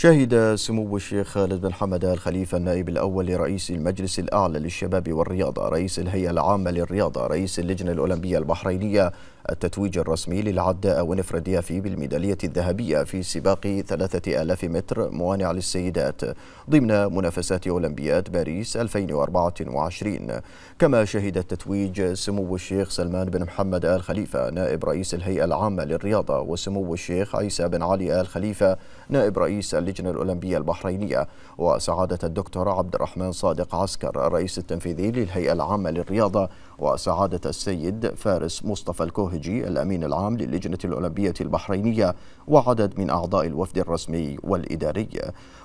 شهد سمو الشيخ خالد بن حمد الخليفة خليفة النائب الأول لرئيس المجلس الأعلى للشباب والرياضة رئيس الهيئة العامة للرياضة رئيس اللجنة الأولمبية البحرينية التتويج الرسمي للعداء ونفرد يافي بالميدالية الذهبية في سباق 3000 متر موانع للسيدات ضمن منافسات أولمبياد باريس 2024 كما شهد التتويج سمو الشيخ سلمان بن محمد آل خليفة نائب رئيس الهيئة العامة للرياضة وسمو الشيخ عيسى بن علي آل خليفة نائب رئيس اللجنة الأولمبية البحرينية وسعادة الدكتور عبد الرحمن صادق عسكر الرئيس التنفيذي للهيئة العامة للرياضة وسعادة السيد فارس مصطفى الكوهي الخارجي الأمين العام للجنة الأولمبية البحرينية وعدد من أعضاء الوفد الرسمي والإداري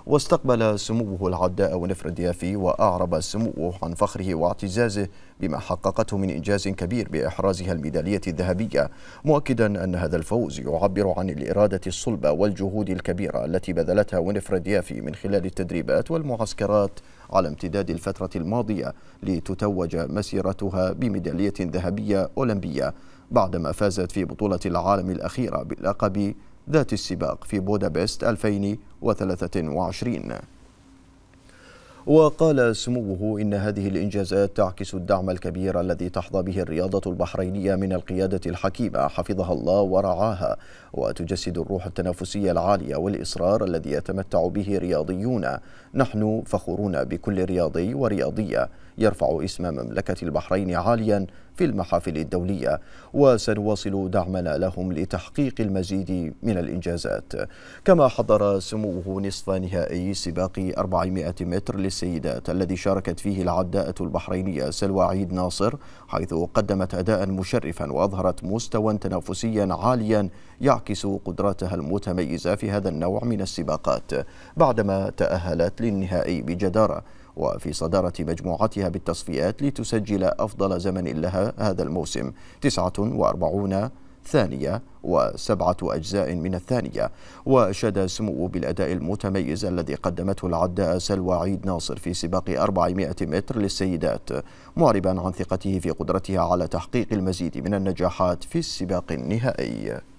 واستقبل سموه العداء ونفر ديافي وأعرب سموه عن فخره واعتزازه بما حققته من إنجاز كبير بإحرازها الميدالية الذهبية مؤكدا أن هذا الفوز يعبر عن الإرادة الصلبة والجهود الكبيرة التي بذلتها ونفر ديافي من خلال التدريبات والمعسكرات على امتداد الفترة الماضية لتتوج مسيرتها بميدالية ذهبية أولمبية بعدما فازت في بطولة العالم الأخيرة بلقب ذات السباق في بودابست 2023 وقال سموه إن هذه الإنجازات تعكس الدعم الكبير الذي تحظى به الرياضة البحرينية من القيادة الحكيمة حفظها الله ورعاها وتجسد الروح التنافسية العالية والإصرار الذي يتمتع به رياضيون نحن فخورون بكل رياضي ورياضية يرفع اسم مملكة البحرين عاليا في المحافل الدولية وسنواصل دعمنا لهم لتحقيق المزيد من الإنجازات كما حضر سموه نصف نهائي سباق 400 متر للسيدات الذي شاركت فيه العداءة البحرينية سلوى عيد ناصر حيث قدمت أداء مشرفا وأظهرت مستوى تنافسيا عاليا يعكس قدراتها المتميزة في هذا النوع من السباقات بعدما تأهلت للنهائي بجدارة وفي صدارة مجموعتها بالتصفيات لتسجل أفضل زمن لها هذا الموسم 49 ثانية وسبعة أجزاء من الثانية وشد سمو بالأداء المتميز الذي قدمته العداء سلوى عيد ناصر في سباق 400 متر للسيدات معربا عن ثقته في قدرتها على تحقيق المزيد من النجاحات في السباق النهائي